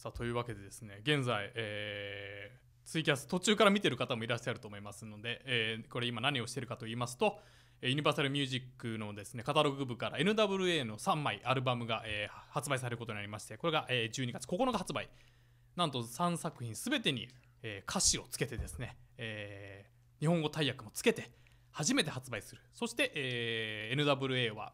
さあというわけでですね現在、えー、ツイキャス途中から見てる方もいらっしゃると思いますので、えー、これ今何をしてるかと言いますとユニバーサルミュージックのですねカタログ部から NWA の3枚アルバムが、えー、発売されることになりましてこれが、えー、12月9日発売なんと3作品すべてに、えー、歌詞をつけてですね、えー、日本語大役もつけて初めて発売するそして、えー、NWA は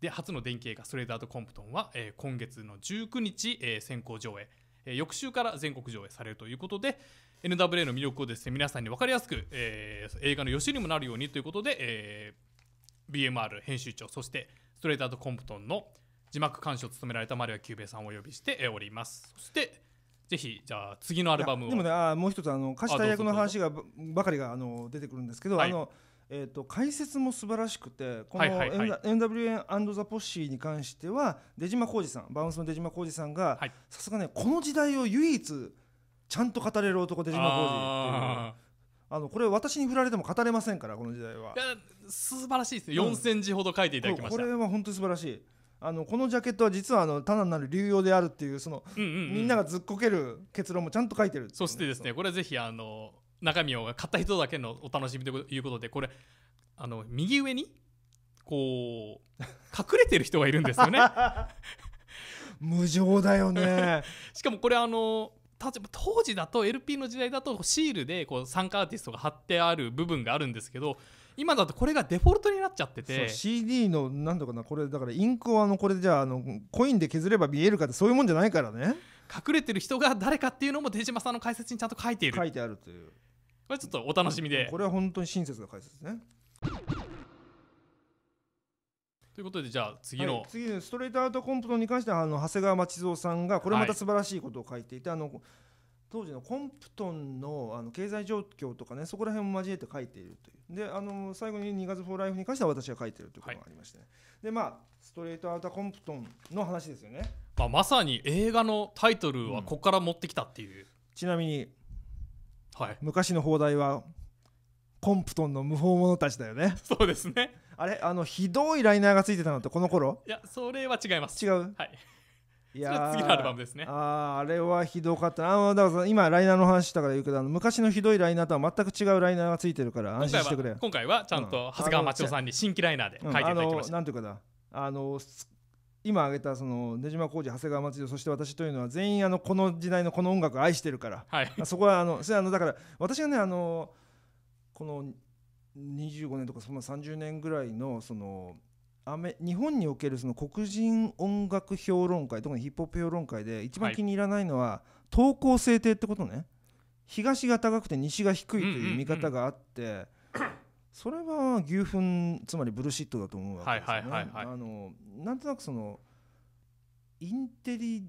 で初の電気映画「ストレイダート・コンプトンは」えー、今月の19日、えー、先行上映え翌週から全国上映されるということで NWA の魅力をですね皆さんに分かりやすく、えー、映画のよしにもなるようにということで、えー、BMR 編集長そしてストレートアトコンプトンの字幕監視を務められた丸谷久兵衛さんをお呼びしておりますそしてぜひじゃあ次のアルバムをでもねあもう一つあの歌詞大役の話がばかりがあの出てくるんですけど、あの、はいえーと、解説も素晴らしくてこの NWN& ザ・ポッシーに関しては出島浩二さんバウンスの出島浩二さんがさすがねこの時代を唯一ちゃんと語れる男出島浩二っていう。あのこれ私に振られても語れませんからこの時代は素晴らしいですね、うん、4センチほど書いていただきましたこれは本当に素晴らしいあのこのジャケットは実はあの単なる流用であるっていうその、うんうんうん、みんながずっこける結論もちゃんと書いてる、ね、そしてですねこれはぜひあの中身を買った人だけのお楽しみということでこれあの右上にこう隠れてる人がいるんですよね 無情だよね しかもこれあの当時だと LP の時代だとシールでこう参加アーティストが貼ってある部分があるんですけど今だとこれがデフォルトになっちゃってて CD の何とかなこれだからインクをあのこれじゃあのコインで削れば見えるかってそういうもんじゃないからね隠れてる人が誰かっていうのも手島さんの解説にちゃんと書いている書いてあるというこれちょっとお楽しみでこれは本当に親切な解説ねということでじゃあ次の、はい、次ストレートアウトコンプトンに関してはあの長谷川町蔵さんがこれまた素晴らしいことを書いていて、はい、あの当時のコンプトンのあの経済状況とかねそこら辺も交えて書いているというであの最後に「2月フォーライフ」に関しては私が書いているということがありまして、ねはい、でまあストレートアウトコンプトンの話ですよね、まあ、まさに映画のタイトルはここから持ってきたっていう、うん、ちなみにはい、昔の放題はコンプトンの無法者たちだよね そうですねあれあのひどいライナーがついてたのってこの頃いやそれは違います違うはいいや次のアルバムですねああれはひどかったあだから今ライナーの話したから言うけどあの昔のひどいライナーとは全く違うライナーがついてるから安心してくれ今回はちゃんと長谷川町夫さんに新規ライナーで書いていただきました、うん、なんていうかあの今挙げたその根島浩二長谷川町そして私というのは全員あのこの時代のこの音楽を愛してるから、はい、そこはあのそれあのだから私がねあのこの25年とかその30年ぐらいのそのアメ日本におけるその黒人音楽評論会特にヒップホップ評論会で一番気に入らないのは、はい、高制定ってことね東が高くて西が低いという見方があって、それは牛糞つまりブルシットだと思うわけですね。あのなんとなくそのインテリ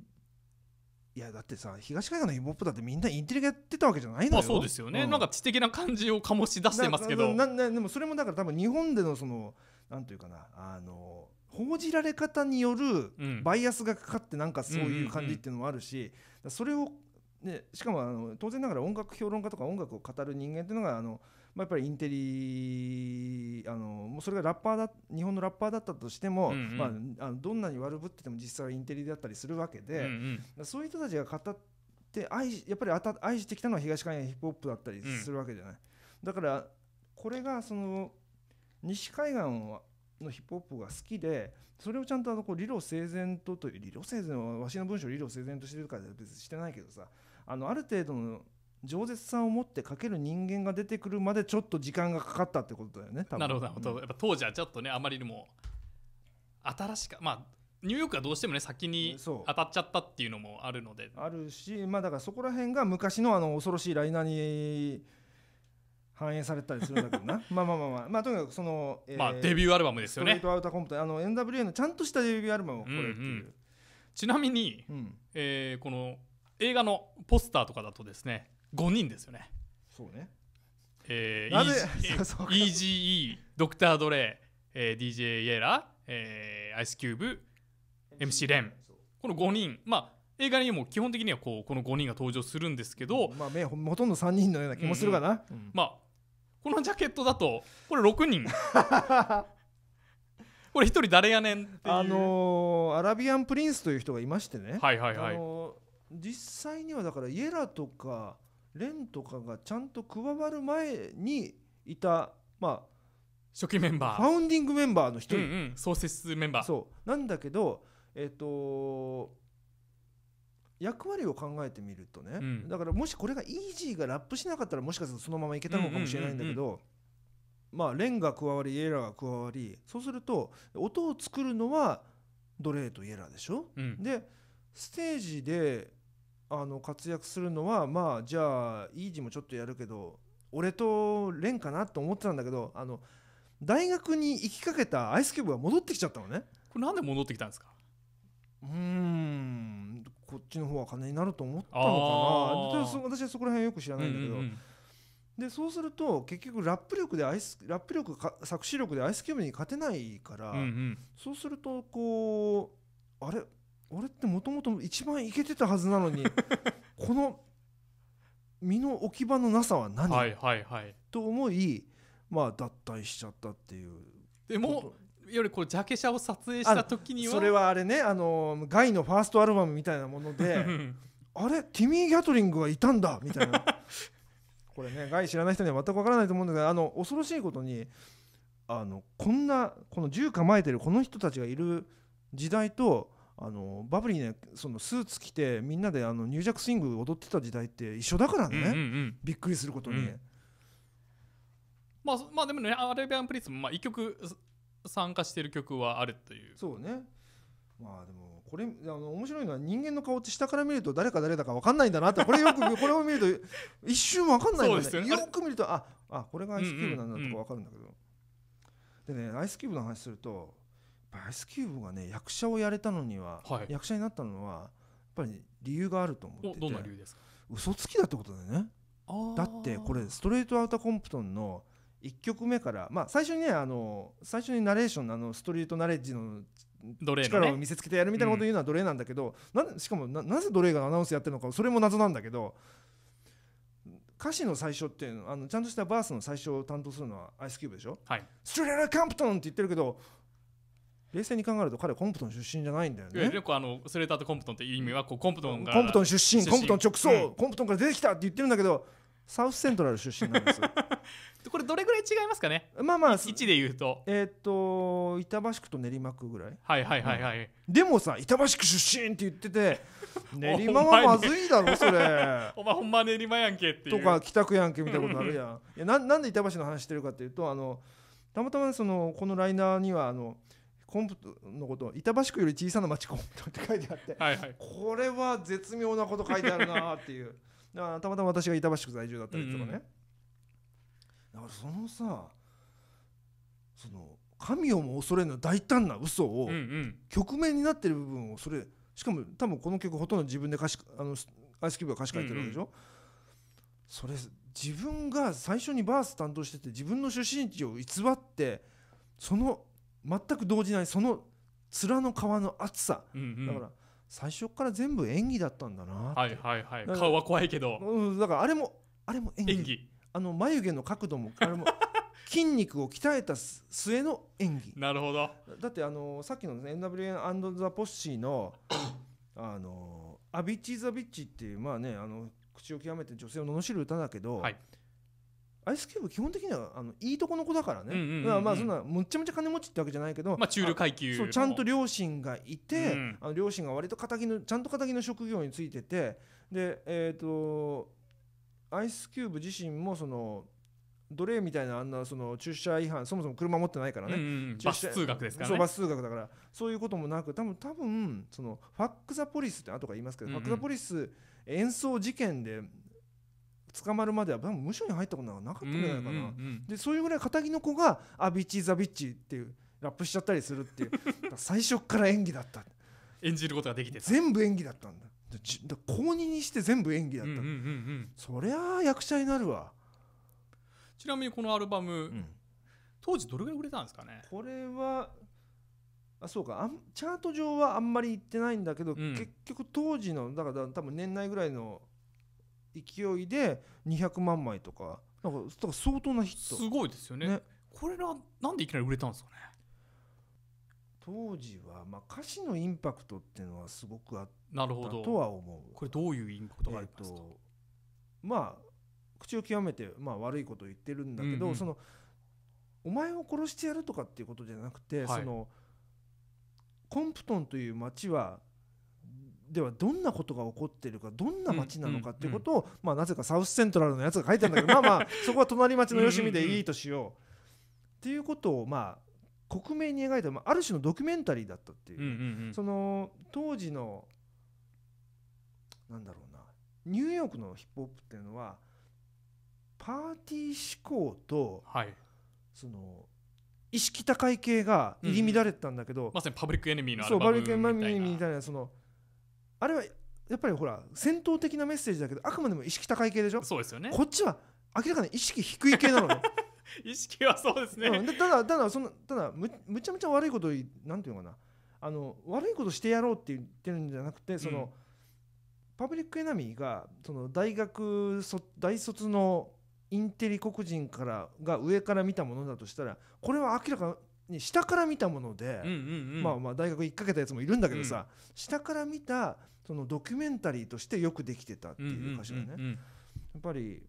いやだってさ東海岸のヒップホップだってみんなインテリがやってたわけじゃないのよ、まあ、そうですよね、うん、なんか知的な感じを醸し出してますけどななでもそれもだから多分日本でのそのなんというかなあの報じられ方によるバイアスがかかってなんかそういう感じっていうのもあるし、それを、しかもあの当然ながら音楽評論家とか音楽を語る人間っていうのがあのやっぱりインテリあのもうそれがラッパーだ日本のラッパーだったとしても、うんうん、まあ、あのどんなに悪ぶってても実際はインテリだったりするわけで、うんうん、そういう人たちが語って愛やっぱりあた愛してきたのは東海岸ヒップホップだったりするわけじゃない、うん、だからこれがその西海岸はのヒップホップが好きでそれをちゃんとあのこう理路整然とという理路整然はわしの文章を理路整然としてるから別にしてないけどさあのある程度の饒舌さんを持ってかける人間が出てくるまでちょっと時間がかかったってことだよねなるほどやっぱ当時はちょっとねあまりにも新しかまあニューヨークはどうしてもね先に当たっちゃったっていうのもあるのであるしまあだからそこら辺が昔のあの恐ろしいライナーに反映されたりするんだけどな まあまあまあまあ、まあ、とにかくその、えー、まあデビューアルバムですよねストレートアウターコンプトあの NWA のちゃんとしたデビューアルバムをこれっていう、うんうん、ちなみに、うん、えー、この映画のポスターとかだとですね5人ですよねそうねえー、EGE、ドクター・ドレイ、えー、DJ・ イエラ、えー、アイスキューブ、MC・ レン、この5人、まあ、映画にも基本的にはこうこの5人が登場するんですけど、まあ、目ほとんど3人のような気もするかな、うんうん、まあ、このジャケットだとこれ6人 これ一人誰やねんっていうあのー、アラビアンプリンスという人がいましてねはいはいはい、あのー、実際にはだからイエラとかレンとかがちゃんと加わる前にいた、まあ、初期メンバーファウンディングメンバーの一人、うんうん、創設メンバーそうなんだけど、えーと、役割を考えてみるとね、うん、だからもしこれがイージーがラップしなかったらもしかするとそのままいけたのかもしれないんだけど、うんうんうんうん、まあ、レンが加わりイエラが加わりそうすると音を作るのはドレーとイエラでしょ、うん、でステージであの活躍するのはまあじゃあイージーもちょっとやるけど俺とレンかなと思ってたんだけどあの大学に行きかけたアイスキューブが戻ってきちゃったのねこれなんで戻ってきたんですかうーんこっちの方は金になると思ったのかな私はそこら辺よく知らないんだけど、うんうんうん、でそうすると結局ラップ力でアイスラップ力か作詞力でアイスキューブに勝てないから、うんうん、そうするとこうあれ俺ってもともと一番いけてたはずなのに この身の置き場のなさは何、はいはいはい、と思い、まあ、脱退しちゃったっていうでもよりこうジャケ写を撮影した時にはそれはあれねあのガイのファーストアルバムみたいなものであれティミー・ギャトリングがいたんだみたいな これねガイ知らない人には全くわからないと思うんだけどあの恐ろしいことにあのこんなこの銃構えてるこの人たちがいる時代とあのバブリーねそのスーツ着てみんなであのニュージャックスイング踊ってた時代って一緒だからね、うんうんうんびっくりすることに、うんまあまあでもねアレビアンプリズムまあ一曲参加してる曲はあるというそうねまあでもこれあの面白いのは人間の顔って下から見ると誰か誰だか分かんないんだなってこれよく これを見ると一瞬分かんないんだねですよよく見るとああこれがアイスキューブなんだとか分かるんだけど、でねアイスキューブの話するとバスキューブがね役者をやれたのには、はい、役者になったのはやっぱり理由があると思っててどんな理由ですか嘘つきだってことだよねだってこれストレートアウトコンプトンの1曲目から、まあ、最初にねあの最初にナレーションあのストリートナレッジの力を見せつけてやるみたいなこと言うのは奴隷なんだけど、ね、うん、しかもなぜ奴隷がアナウンスやってるのかそれも謎なんだけど歌詞の最初っていうのあのちゃんとしたバースの最初を担当するのはアイスキューブでしょ、はい、ストレートアウタコンプトンって言ってるけど冷静に考えると彼コンプトン出身じゃないんだよね。よくあのスレーターとコンプトンっていう意味はこうコンプトンがコンプトン出身コンプトン直送、うん、コンプトンから出てきたって言ってるんだけどサウスセントラル出身なんです これどれぐらい違いますかねまあまあ位置で言うとえー、っと板橋区と練馬区ぐらいはいはいはいはい、うん、でもさ板橋区出身って言ってて 練馬はまずいだろそれ お前ほんま練馬やんけってとか北区やんけみたいなことあるやんいやなんで板橋の話してるかっていうとあのたまたまそのこのライナーにはあの「コンプのこと板橋区より小さな町コンプトって書いてあってはい、はい、これは絶妙なこと書いてあるなっていう だからたまたま私が板橋区在住だったりとかね、うんうん、だからそのさその神をも恐れぬ大胆な嘘を、うんうん、局面になってる部分をそれしかも多分この曲ほとんど自分で歌詞あのアイスキューブが歌詞書いてるわけでしょ、うんうん、それ自分が最初にバース担当してて自分の出身地を偽ってその全く動じないその面の皮の厚さ、うんうん、だから最初から全部演技だったんだなはいはいはい顔は怖いけど、うん、だからあれもあれも演技演技あの眉毛の角度もあれも 筋肉を鍛えた末の演技なるほどだってあのさっきの NWN& ザ・ポッシーの あのアビッチ・ザ・ビッチっていうまあねあの口を極めて女性を罵る歌だけど、はい、アイスキューブ基本的にはあのいいとこの子だからね、まあそんなむっちゃむちゃ金持ちってわけじゃないけど、まあ、中流階級そうちゃんと両親がいて、うん、あの両親が割と敵のちゃんと仇の職業についててでえっ、ー、とアイスキューブ自身もその奴隷みたいなあんなその駐車違反そもそも車持ってないからね、バス通学ですから、ね、そうバス通学だからそういうこともなく多分多分そのファック・ザ・ポリスって後から言いますけど、うんうん、ファック・ザ・ポリス演奏事件で捕まるまでは多分無所に入ったことはなかったんじゃないかな、うんうんうん、でそういうぐらい片木の子が「アビッチザビッチ」っていうラップしちゃったりするっていう 最初から演技だった演じることができて全部演技だったんだだ公認にして全部演技だった、うんうんうんうん、そりゃ役者になるわちなみにこのアルバム、うん、当時どれぐらい売れたんですかねこれはあそうかあチャート上はあんまり行ってないんだけど、うん、結局当時のだから多分年内ぐらいの勢いで200万枚とかなんか相当なヒットすごいですよね、ね、これはなんでいきなり売れたんですかね当時は、まあ、歌詞のインパクトっていうのはすごくあったとは思うこれどういうインパクトがありますか、えー、まあ口を極めて、まあ、悪いことを言ってるんだけど、うんうん、そのお前を殺してやるとかっていうことじゃなくて、はい、そのコンプトンという町はではどんなことが起こってるかどんな町なのかっていうことを、まあ、なぜかサウスセントラルのやつが書いてあるんだけど まあまあそこは隣町のよしみでいいとしよう。っていうことをまあ克明に描いた、まあ、ある種のドキュメンタリーだったっていううんうんうん、その当時のなんだろうなニューヨークのヒップホップっていうのはパーティー思考と、はい、その意識高い系が入り乱れてたんだけど、うん、まさにパブリックエネミーのアルバムみたいなそうパブリックエネミーみたいなそのあれはやっぱりほら戦闘的なメッセージだけどあくまでも意識高い系でしょそうですよねこっちは明らかに意識低い系なの 意識はそうですね、うん、ただただそのただむむちゃむちゃ悪いことなんていうのかなあの悪いことしてやろうって言ってるんじゃなくてその、うん、パブリックエナミーがその大学大卒のインテリ黒人からが上から見たものだとしたらこれは明らかに下から見たもので、うんうんうん、まあまあ大学行っかけたやつもいるんだけどさ、うん、下から見たそのドキュメンタリーとしてよくできてたっていう歌詞だね、うんうんうんうん、やっぱり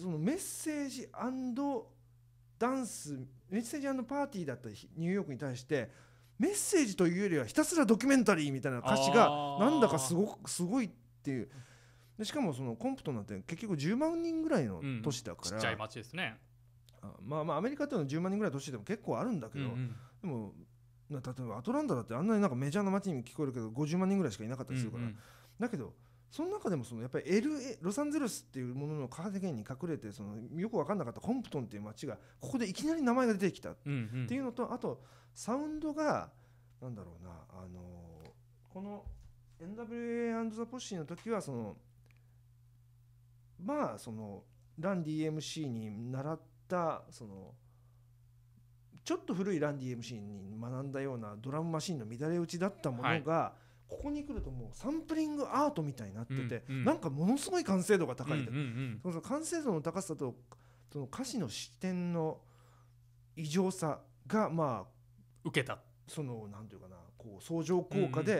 そのメッセージダンスメッセージパーティーだったニューヨークに対してメッセージというよりはひたすらドキュメンタリーみたいな歌詞がなんだかすごくすごいっていうでしかもそのコンプトンなんて結局10万人ぐらいの都市だから、うん、ちっちゃいですねまあまあアメリカっていうのは10万人ぐらい都市でも結構あるんだけど、うんうん、でも例えばアトランタだってあんなになんかメジャーな街に聞こえるけど50万人ぐらいしかいなかったりするから、うんうん、だけどその中でもそのやっぱり LA ロサンゼルスっていうもののカーデゲンに隠れてそのよく分かんなかったコンプトンっていう街がここでいきなり名前が出てきたっていうのと、うんうん、あとサウンドがなんだろうなあのー、この NWA& ザ・ポッシーの時はそのまあそのラン DMC に習ってったそのちょっと古いランディ MC に学んだようなドラムマシンの乱れ打ちだったものが、はい、ここに来るともうサンプリングアートみたいになってて、うんうん、なんかものすごい完成度が高い、うんうんうん、その完成度の高さとその歌詞の視点の異常さがまあ受けたそのなんていうかなこう相乗効果で、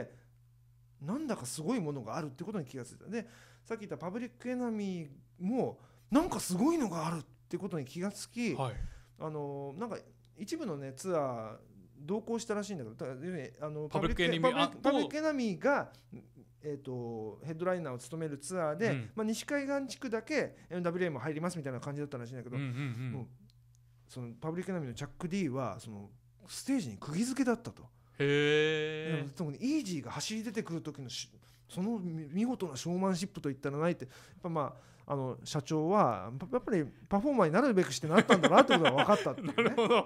うなんだかすごいものがあるってことに気が付いたでさっき言ったパブリックエナミーもなんかすごいのがあるってことに気がつき、はい、あのなんか一部の、ね、ツアー同行したらしいんだけどだ、あのパブリックエナミーパブリックが、えーと、ヘッドライナーを務めるツアーで、うん、まあ、西海岸地区だけ NWA も入りますみたいな感じだったらしいんだけど、うんうんうん、そのパブリックエナミーのチャック・ディはそのステージに釘付けだったと。へ特にイージーが走り出てくる時のその見事なショーマンシップといったらないってやっぱまああの社長はやっぱりパフォーマーになるべくしてなったんだなってことが分かったってね、なるほど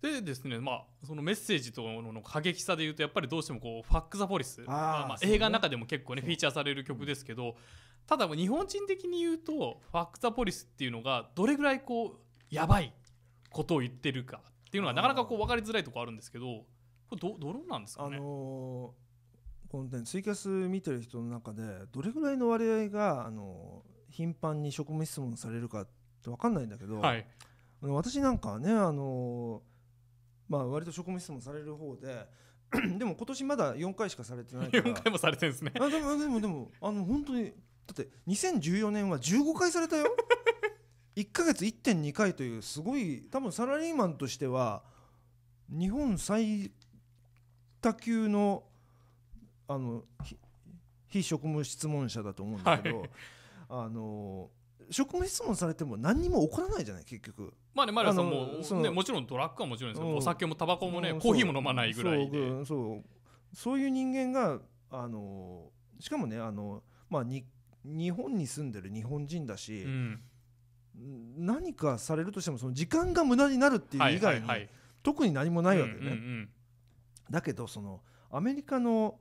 でですね、まあ、そのメッセージとの過激さでいうとやっぱりどうしてもこう「ファック・ザ・ポリス」あまあ、映画の中でも結構ねフィーチャーされる曲ですけどただ日本人的に言うと「ファック・ザ・ポリス」っていうのがどれぐらいこうやばいことを言ってるかっていうのがなかなかこう分かりづらいところあるんですけどこれどどうなんですかね、あのーこのね、ツイキャス見てる人の中でどれぐらいの割合があの頻繁に職務質問されるかって分かんないんだけど、はい、私なんかはねあの、まあ、割と職務質問される方で でも今年まだ4回しかされてないから4回もされてるんですねあでもでもでもあの本当にだって2014年は15回されたよ1か月1.2回というすごい多分サラリーマンとしては日本最多級のあの非職務質問者だと思うんだけど、はい、あの職務質問されても何にも起こらないじゃない結局まあねマリさんもその、ね、もちろんドラッグはもちろんですけど、お酒もタバコもね、コーヒーも飲まないぐらいでそうそういう人間があのしかもねあの、まあ、に日本に住んでる日本人だし、うん、何かされるとしてもその時間が無駄になるっていう以外に、特に何もないわけね、だけどそのアメリカの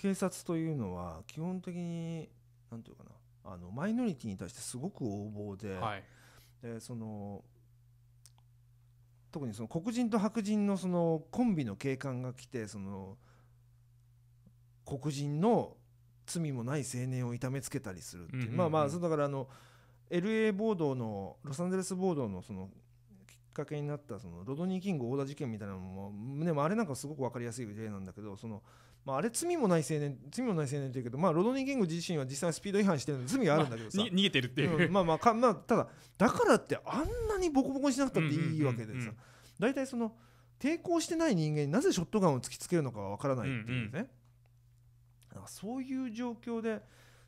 警察というのは基本的にんていうかなあのマイノリティに対してすごく横暴ではい、でその特にその黒人と白人のそのコンビの警官が来てその黒人の罪もない青年を痛めつけたりするっていう,、まあまあだからあの LA 暴動のロサンゼルス暴動のそのきっかけになったそのロドニー・キング・オーダー事件みたいなのも、もあれなんかすごく分かりやすい例なんだけどその。まあ、あれ罪もない青年罪もない青年って言うけど、まあ、ロドニー・キング自身は実際スピード違反してるので罪があるんだけどさ、まあ、逃げてるっていう、うん、まあまあか、まあ、ただだからってあんなにボコボコにしなくたっていいわけでさ大体、その抵抗してない人間になぜショットガンを突きつけるのかわからないっていうね、うんうん、そういう状況で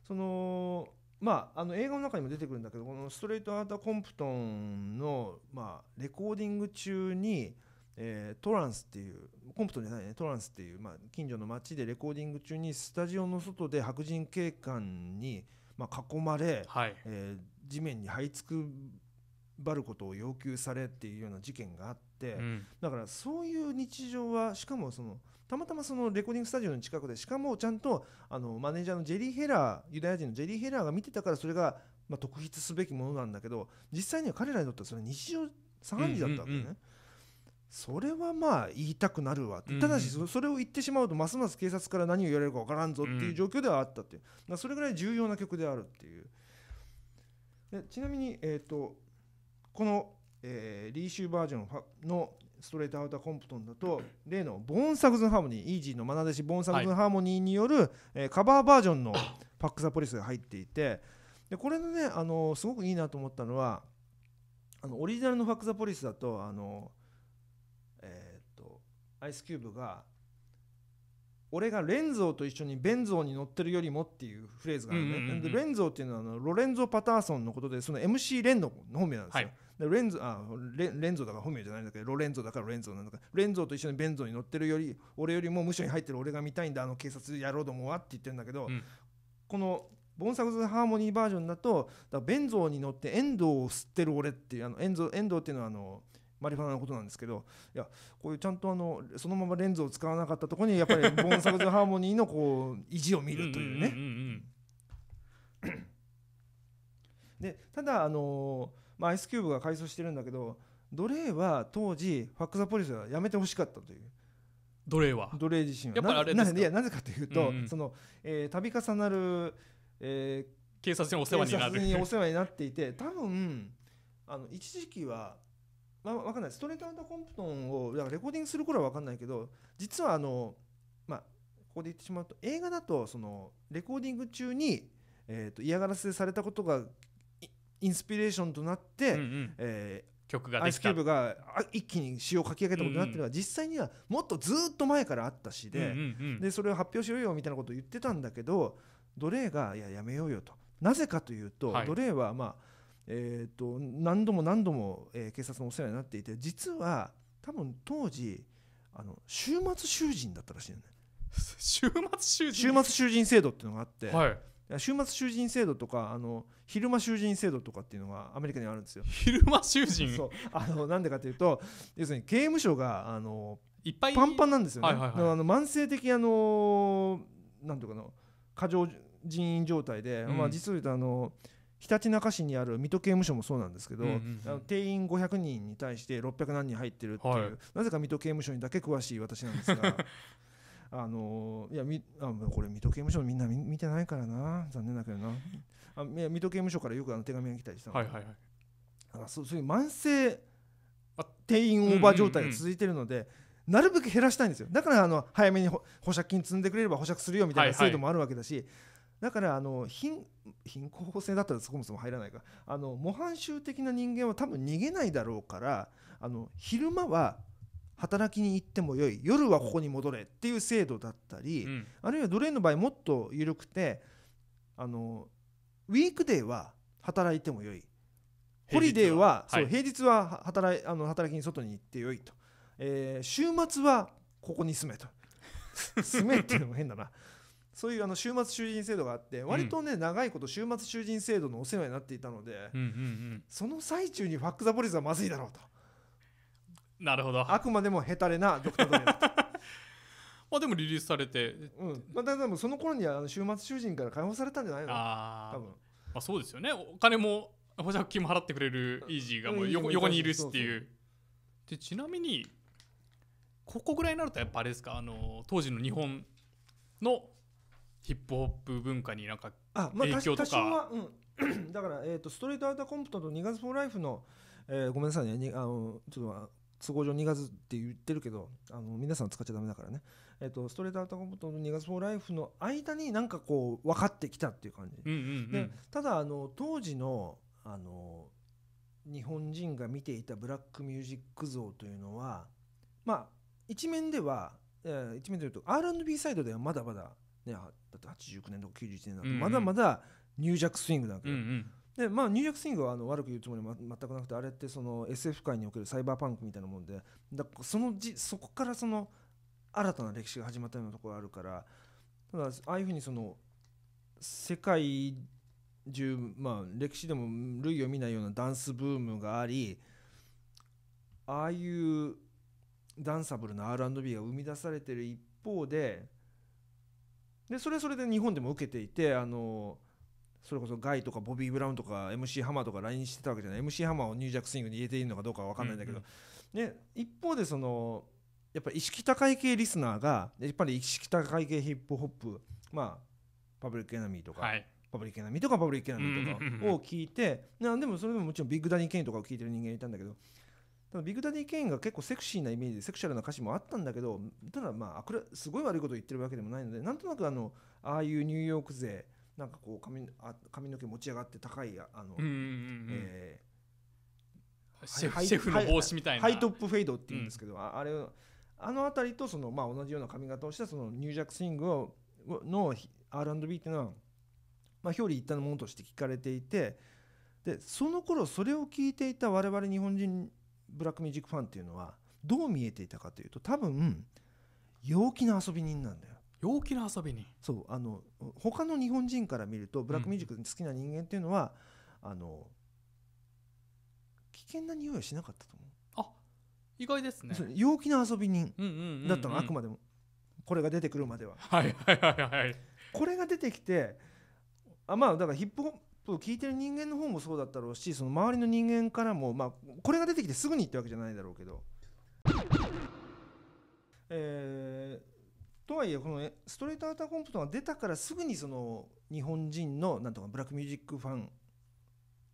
そのまあ、あの映画の中にも出てくるんだけどこのストレートアーター・コンプトンの、まあ、レコーディング中にえー、トランスっていうコンプトンじゃないねトランスっていう、まあ、近所の町でレコーディング中にスタジオの外で白人警官に、まあ、囲まれ、はい、えー、地面に這いつくばることを要求されっていうような事件があって、うん、だからそういう日常はしかもそのたまたまそのレコーディングスタジオの近くでしかもちゃんとあのマネージャーのジェリー・ヘラーユダヤ人のジェリー・ヘラーが見てたからそれが、まあ、特筆すべきものなんだけど実際には彼らにとってはそれは日常茶飯事だったわけね。うんうんうんそれはまあ言いたくなるわ、うん、ただしそれを言ってしまうとますます警察から何を言われるか分からんぞっていう状況ではあったっていう、うん、それぐらい重要な曲であるっていうでちなみに、えーと、この、えー、リーシューバージョンのストレートアウターコンプトンだと例のボーンサグズンハーモニーイージーのまな弟子ボーンサグズンハーモニーによる、はい、えー、カバーバージョンのパック・ザ・ポリスが入っていてでこれのねあのー、すごくいいなと思ったのはあのオリジナルのファック・ザ・ポリスだとあのーアイスキューブが俺がレンゾーと一緒にベンゾーに乗ってるよりもっていうフレーズがあるね、うんうん、でレンゾーっていうのはあのロレンゾ・パターソンのことでその MC レンの本名なんですよ、はい、レンゾあレレンゾだから本名じゃないんだけどロレンゾだからレンゾなんだけどレンゾーと一緒にベンゾーに乗ってるより俺よりも無所に入ってる俺が見たいんだあの警察やろうどもはって言ってるんだけど、うん、このボンサグズハーモニーバージョンだとだベンゾーに乗ってエンドウを吸ってる俺っていうあの遠藤遠エンドウっていうのはあのマリファナのことなんですけどいやこういうちゃんとあのそのままレンズを使わなかったところにやっぱりボン・サクズ・ハーモニーのこう 意地を見るというね。でただあのまあ、アイスキューブが改装してるんだけど奴隷は当時ファック・ザ・ポリスはやめてほしかったという。奴隷は奴隷自身はやっぱあれなぜかというと、うん、その、えー、度重なる、えー、警察にお世話になる警察にお世話になっていて多分あの一時期はまあ、分かんないストレートアコンプトンをだからレコーディングする頃は分かんないけど実はあの、まあ、ここで言ってしまうと映画だとそのレコーディング中に、えー、と嫌がらせされたことがインスピレーションとなって、うんうん、えー、曲がアイスキューブが一気に詩を書き上げたことになってるのは、うんうん、実際にはもっとずっと前からあった詩でうんうんうん、でそれを発表しようよみたいなことを言ってたんだけど奴隷が「いややめようよ」と。なぜかというと、はい、奴隷はまあえーと、何度も何度も、えー、警察のお世話になっていて実は多分当時あの週末囚人だったらしいよね週末囚人週末囚人制度っていうのがあって、はい、週末囚人制度とかあの昼間囚人制度とかっていうのがアメリカにあるんですよ昼間囚人そうあのなんでかというと要するに刑務所があのいっぱいパンパンなんですよね、はいはいはい、あの慢性的あのなんていうかな過剰人員状態で、うん、まあ実を言うとあの、うんひたちなか市にある水戸刑務所もそうなんですけど、うんうんうん、あの定員500人に対して600何人入ってるっていう、はい、なぜか水戸刑務所にだけ詳しい私なんですが。あのいやみあこれ水戸刑務所みんな見てないからな残念だけどなあいや水戸刑務所からよくあの手紙が来たりしたのはいはいはい、あそうそういう慢性定員オーバー状態が続いてるので、うんうんうん、なるべく減らしたいんですよだからあの早めに保釈金積んでくれれば保釈するよみたいな制度もあるわけだし、はいはいだからあの貧貧困法制だったらそこもそも入らないからあの模範囚的な人間は多分逃げないだろうからあの昼間は働きに行ってもよい夜はここに戻れっていう制度だったり、うん、あるいは奴隷の場合もっと緩くてあのウィークデーは働いてもよいホリデーははい、平日は働いあの働きに外に行ってよいと、えー、週末はここに住めと 住めっていうのも変だなそういうあの週末囚人制度があって割とね、長いこと週末囚人制度のお世話になっていたので、その最中にファック・ザ・ポリスはまずいだろうとなるほどあくまでもヘタレなドクター・ドレだと まあでもリリースされて、うんまあ、でもその頃には週末囚人から解放されたんじゃないのあ多分、まあ、そうですよねお金も保釈金も払ってくれるイージーがもう横,、横にいるしっていうでちなみにここぐらいになるとやっぱあれですかあの当時の日本のヒップホップ文化になんか影響とか、まあ、多は、うん、だから、えーと、ストレートアウターコンプトと2月フォーライフの、えー、ごめんなさいねあのちょっと都合上2月って言ってるけどあの皆さん使っちゃだめだからね、えーと、ストレートアウターコンプトと2月フォーライフの間になんかこう分かってきたっていう感じ、うんうんうん、でただあの当時のあの日本人が見ていたブラックミュージック像というのはまあ一面では、えー、一面でいうと R&B サイドではまだまだね、だって89年とか91年だとまだまだニュージャックスイングなわけ、うんうん、でまあ、ニュージャックスイングはあの悪く言うつもりは全くなくてあれってその SF 界におけるサイバーパンクみたいなもんでだそのじそこからその新たな歴史が始まったようなところがあるからただああいうふうにその世界中、まあ、歴史でも類を見ないようなダンスブームがありああいうダンサブルな R&B が生み出されてる一方ででそれはそれで日本でも受けていてあのそれこそガイとかボビー・ブラウンとか MC ハマーとか LINE してたわけじゃない MC ハマーをニュージャックスイングに入れていいのかどうかは分かんないんだけど、うんうん、一方でそのやっぱり意識高い系リスナーがやっぱり意識高い系ヒップホップまあパブリックエナミーとか、はい、パブリックエナミーとかパブリックエナミーとかを聞いて、うんうんうんん、でもそれでももちろんビッグダニー・ケインとかを聞いてる人間いたんだけどだビッグダディ・ケインが結構セクシーなイメージでセクシャルな歌詞もあったんだけどただまあこれすごい悪いことを言ってるわけでもないのでなんとなくあのああいうニューヨーク勢なんかこう髪あ髪の毛持ち上がって高いあの、シェフの帽子みたいなハイトップフェイドっていうんですけど、うん、あれあの辺りとその、まあ、同じような髪型をしたそのニュージャックスイングをの R&B っていうのは、まあ、表裏一体のものとして聞かれていてでその頃それを聞いていた我々日本人ブラックミュージックファンっていうのはどう見えていたかというと多分陽気な遊び人なんだよ。陽気な遊び人そうあの他の日本人から見るとブラックミュージック好きな人間っていうのは、うん、あの危険な匂いはしなかったと思う。あ意外ですね。陽気な遊び人だったの、あくまでもこれが出てくるまでは。はいはいはいはい。これが出てきてあまあだからヒップホそう聞いてる人間の方もそうだったろうしその周りの人間からも、まあ、これが出てきてすぐにってわけじゃないだろうけど。えー、とはいえこのストレートアーターコンプトが出たからすぐにその日本人のなんとかブラックミュージックファン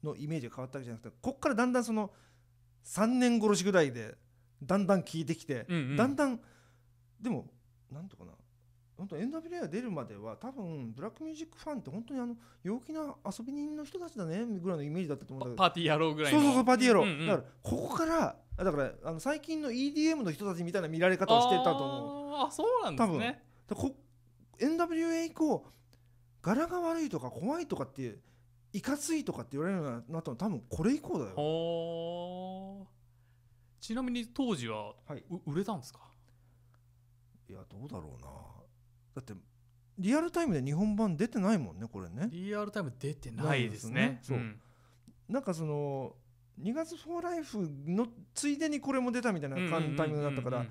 のイメージが変わったわけじゃなくてここからだんだんその3年殺しぐらいでだんだん聞いてきて、うんうん、だんだんでもなんとかな本当 NWA 出るまでは多分ブラックミュージックファンって本当にあの陽気な遊び人の人たちだねぐらいのイメージだったと思うんだけどパーティーやろうぐらいそうそうそうパーティーやろう、うんうん、だからここからだからあの最近の EDM の人たちみたいな見られ方をしてたと思うあそうなんですね多分こ NWA 以降柄が悪いとか怖いとかっていかついとかって言われるようになったの多分これ以降だよちなみに当時は、はい、売れたんですかいやどうだろうなだってリアルタイムで日本版出てないもんねこれねリアルタイム出てないですねそう、うん、なんかその2月4ライフのついでにこれも出たみたいなタイミングだったから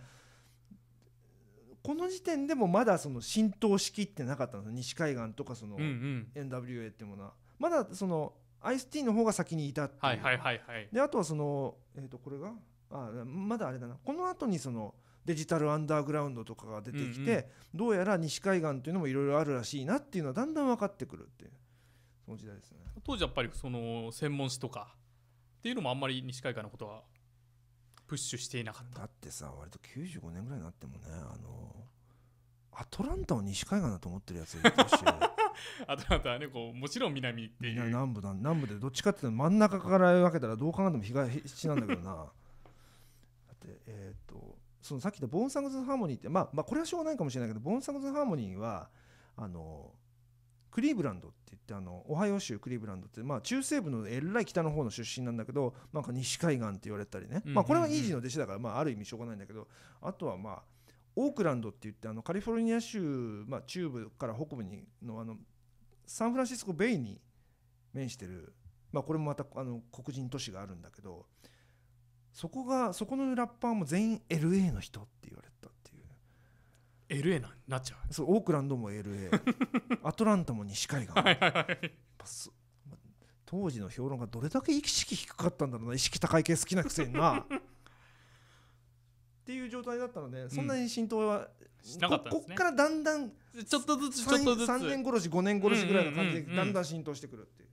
この時点でもまだその浸透しきってなかったの西海岸とかその NWA っていうものはまだそのアイスティーの方が先にいたっていうであとはそのえっとこれがあまだあれだなこの後にそのデジタルアンダーグラウンドとかが出てきて、どうやら西海岸というのもいろいろあるらしいなっていうのはだんだん分かってくるっていうその時代ですね当時やっぱりその専門誌とかっていうのもあんまり西海岸のことはプッシュしていなかっただってさ割と95年ぐらいになってもねあのアトランタを西海岸だと思ってるやついるし アトランタはねこうもちろん南っていう南部だ南部でどっちかっていうと真ん中から分けたらどう考えても東なんだけどなだってえっ、ー、とそのさっき言ったボーンサングズ・ハーモニーって、まあ、まあこれはしょうがないかもしれないけどボーンサングズ・ハーモニーはあのクリーブランドって言ってあのオハイオ州クリーブランドって、まあ、中西部のえらい北の方の出身なんだけどなんか西海岸って言われたりね、まあ、これはイージーの弟子だから、まあ、ある意味しょうがないんだけどあとはまあオークランドって言ってあのカリフォルニア州、まあ、中部から北部にのあのサンフランシスコベイに面してる、まあ、これもまたあの黒人都市があるんだけどそこがそこのラッパーも全員 LA の人って言われたっていう LA ななっちゃうそうオークランドも LA アトランタも西海岸はいはい、はい、当時の評論がどれだけ意識低かったんだろうな意識高い系好きなくせにな っていう状態だったのでそんなに浸透は、うんここからだんだんちょっとずつちょっとずつ3年殺し5年殺しぐらいの感じでだんだん浸透してくるっていう。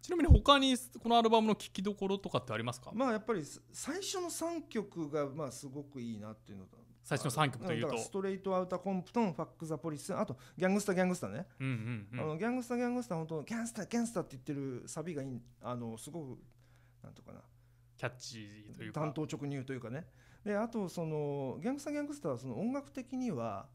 ちなみに他にこのアルバムの聴きどころとかってありますかまあやっぱり最初の3曲がまあすごくいいなっていうのと最初の3曲というとストレートアウターコンプトンファック・ザ・ポリスあとギャングスタギャングスタね、うんうん、あのギャングスタギャングスタ本当ギャンスタギャンスタって言ってるサビがいいあのすごくなんとかなキャッチというか担当直入というかねであとそのギャングスタギャングスタはその音楽的には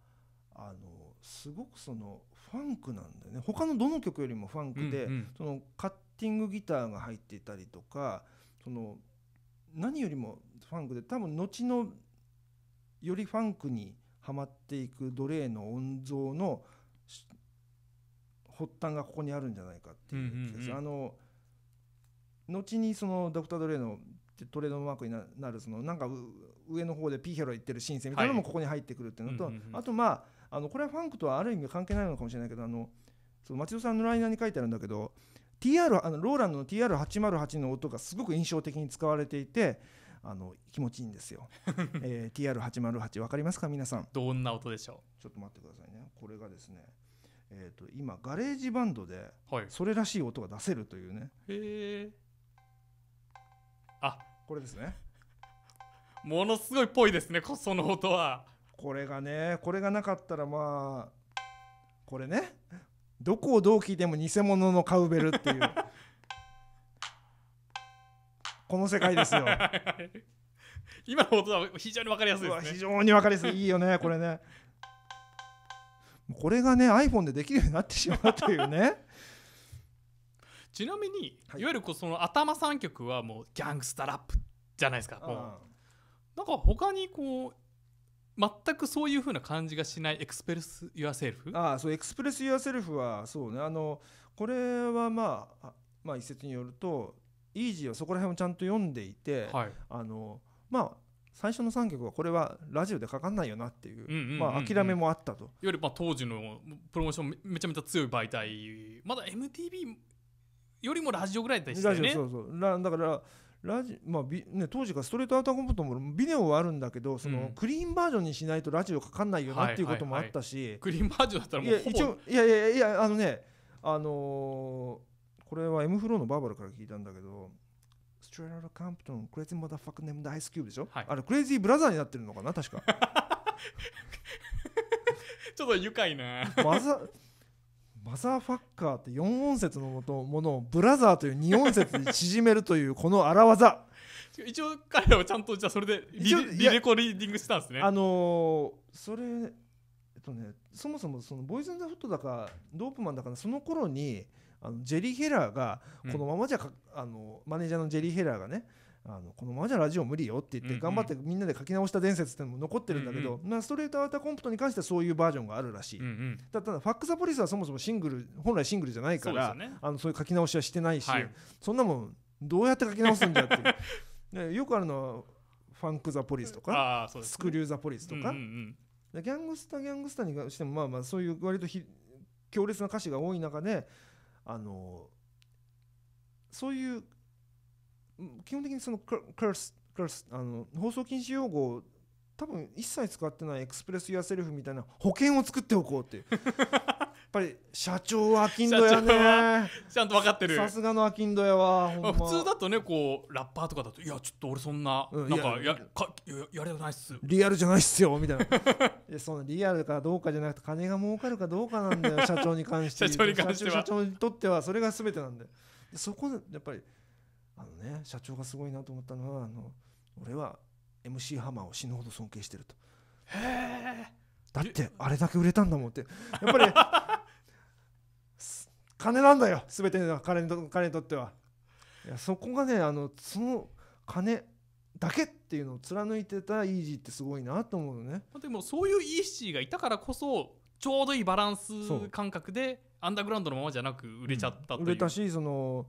あのすごくそのファンクなんだよね他のどの曲よりもファンクで、うんうん、その勝ティングギターが入っていたりとかその何よりもファンクで多分後のよりファンクにはまっていく奴隷の音像の発端がここにあるんじゃないかっていう気がする。あの後にそのドクター・ドレーのトレードマークになるそのなんか上の方でピーヒャロ言ってるシンセみたいなのもここに入ってくるっていうのと、あとまああのこれはファンクとはある意味関係ないのかもしれないけどあのその町田さんのライナーに書いてあるんだけど TR あのローランドの TR808 の音がすごく印象的に使われていてあの気持ちいいんですよ、えー、TR808 分かりますか皆さんどんな音でしょうちょっと待ってくださいねこれがですねえーと、と今ガレージバンドでそれらしい音が出せるというね、はい、へえあこれですねものすごいっぽいですねその音はこれがねこれがなかったらまあこれねどこをどう聞いても偽物のカウベルっていう この世界ですよ今の音は非常に分かりやすいです、ね、非常に分かりやすいいいよねこれねこれがね iPhone でできるようになってしまうというねちなみに、はい、いわゆるこうその頭3曲はもうギャングスタラップじゃないですかもうなんか他にこう全くそういうふうな感じがしないエクスプレス・ユアセルフああそうエクスプレス・ユアセルフはそうねあのこれはまあまあ一説によるとイージーはそこら辺をちゃんと読んでいて、はい、あのまあ最初の3曲はこれはラジオでかかんないよなっていう諦めもあったといわゆるまあ当時のプロモーションめちゃめちゃ強い媒体まだ MTV よりもラジオぐらいでしたよねラジオそうそうだからラジまあビね、当時からストレートアウトコンプトもビデオはあるんだけどその、クリーンバージョンにしないとラジオかかんないよなっていうこともあったし、はいはいはい、クリーンバージョンだったらもう一応いやいやいやあのねあのー、これは M フローのバーバルから聞いたんだけどストレートカンプトンクレイジーマダファクネムダイスキューブでしょ、はい、あれクレイジーブラザーになってるのかな確か ちょっと愉快なざマザーファッカーって4音節のものをブラザーという2音節に縮めるというこの荒技一応彼らはちゃんとじゃあそれでリレコリーディングしたんですねあのー、それえっとねそもそもそのボーイズ・ン・ザ・フットだかドープマンだからその頃にあのジェリー・ヘラーがこのままじゃ、うん、あのマネージャーのジェリー・ヘラーがねあのこのままじゃラジオ無理よって言って頑張ってみんなで書き直した伝説ってのも残ってるんだけど、まストレートアウターコンプトに関してはそういうバージョンがあるらしい、だただファック・サポリスはそもそもシングル本来シングルじゃないからあのそういう書き直しはしてないし、そんなもんどうやって書き直すんじゃっていう よくあるのはファンク・ザ・ポリスとか、スクリュー・ザ・ポリスとか、ギャングスタギャングスタにしてもまあまあそういう割と強烈な歌詞が多い中であのそういう基本的にそのクラスクラスあの放送禁止用語を多分一切使ってないエクスプレス・ユア・セルフみたいな保険を作っておこうって やっぱり社長はあきんどやねちゃんと分かってるさすがのあきんどやは、ま、普通だとねこうラッパーとかだといやちょっと俺そんな、うん、なんかやかややりたくないっすリアルじゃないっすよみたいな いやそのリアルかどうかじゃなくて金が儲かるかどうかなんだよ社長に関して 社長に関しては社長にとってはそれが全てなんでそこでやっぱりあのね社長がすごいなと思ったのはあの俺は MC ハマーを死ぬほど尊敬してるとへえだってあれだけ売れたんだもんってやっぱり 金なんだよすべての彼にと彼にとってはいやそこがねあのその金だけっていうのを貫いてたイージーってすごいなと思うのねでもそういうイージーがいたからこそちょうどいいバランス感覚でアンダーグラウンドのままじゃなく売れちゃったという、うん、売れたしその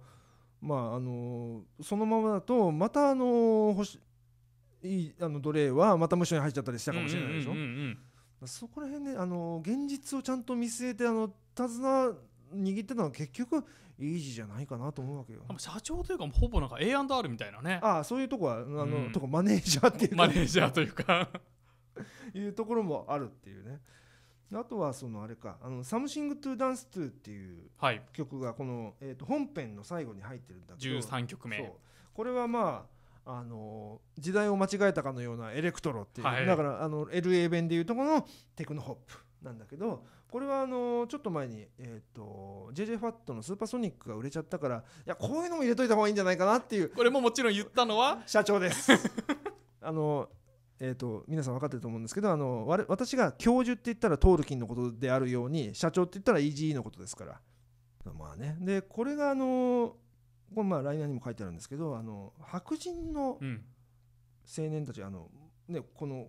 まああのそのままだとまたあの星いいあの奴隷はまた無償に入っちゃったりしたかもしれないでしょ。そこら辺ねあの現実をちゃんと見据えてあの手綱握ってたのは結局いいじゃないかなと思うわけよ。社長というかほぼなんか A&R みたいなね。ああそういうとこはあの、うん、とこマネージャーっていうマネージャーというか いうところもあるっていうね。あとはそのあれか「あのサムシング・トゥ・ダンス・トゥ」っていう曲がこの、えー、と本編の最後に入ってるんだけど13曲目これはまああの時代を間違えたかのようなエレクトロっていう、はい、だからあの LA 弁でいうところのテクノホップなんだけどこれはあのちょっと前に、えー、と JJ ファットのスーパーソニックが売れちゃったからいやこういうのも入れといた方がいいんじゃないかなっていうこれももちろん言ったのは社長ですあのえーと、皆さん分かってると思うんですけどあの私が教授って言ったらトールキンのことであるように社長って言ったら EGE のことですからまあねでこれがあのこれまあライナーにも書いてあるんですけどあの白人の青年たち、うん、あのねこの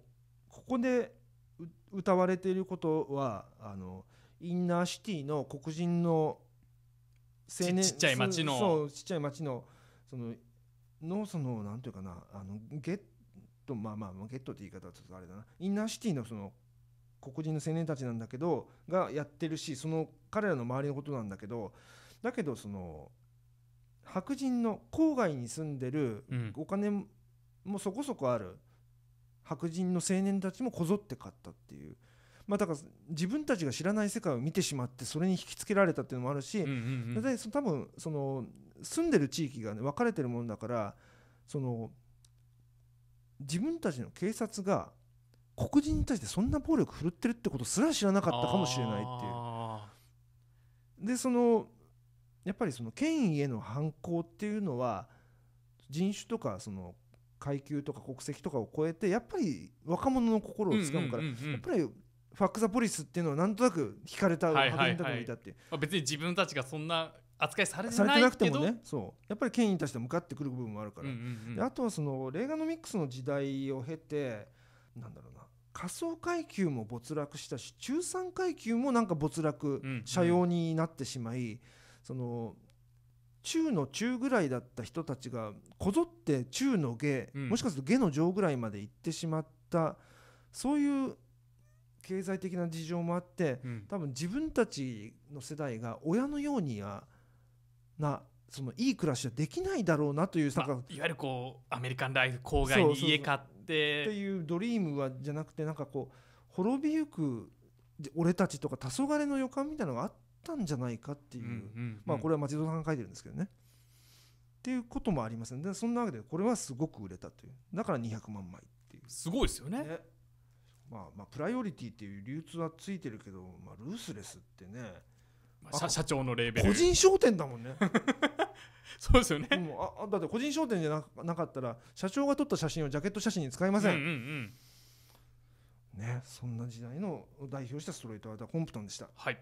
ここで歌われていることはあのインナーシティの黒人の青年ちっちゃい町のそうちっちゃい町のそののそのなんていうかなあのゲッとまあまあマーケットって言い方はちょっとあれだなインナーシティのその黒人の青年たちなんだけどがやってるしその彼らの周りのことなんだけどだけどその白人の郊外に住んでるお金もそこそこある白人の青年たちもこぞって買ったっていう。まあ、だから自分たちが知らない世界を見てしまってそれに引きつけられたっていうのもあるし、うんで多分その住んでる地域が、ね、分かれてるもんだからその自分たちの警察が黒人に対してそんな暴力振るってるってことすら知らなかったかもしれないっていうでそのやっぱりその権威への反抗っていうのは人種とかその階級とか国籍とかを超えてやっぱり若者の心をつかむからやっぱりファック・ザ・ポリスっていうのはなんとなく惹かれた白人だと見たって、別に自分たちがそんな扱いされてなくてもねそうやっぱり権威に対して向かってくる部分もあるから、であとはそのレーガノミックスの時代を経てなんだろうな仮想階級も没落したし中産階級もなんか没落社用になってしまい、うんうん、その中の中ぐらいだった人たちがこぞって中の下、うん、もしかすると下の上ぐらいまで行ってしまったそういう経済的な事情もあって、うん、多分自分たちの世代が親のようにはなそのいい暮らしはできないだろうなという、まあ、いわゆるこうアメリカンライフ郊外に家買ってっていうドリームはじゃなくてなんかこう滅びゆく俺たちとか黄昏の予感みたいなのがあったんじゃないかっていううんうんうん、まあこれは町戸さんが書いてるんですけどねっていうこともありますねでそんなわけでこれはすごく売れたというだから200万枚っていうすごいですよね、ね、まあまあプライオリティっていう流通はついてるけど、まあ、ルースレスってねま社長のレーベル個人商店だもんね そうですよね、もうん、あだって個人商店じゃなかったら社長が撮った写真をジャケット写真に使いませんうんうんうん、ねそんな時代の代表したストレートアーターコンプトンでしたはい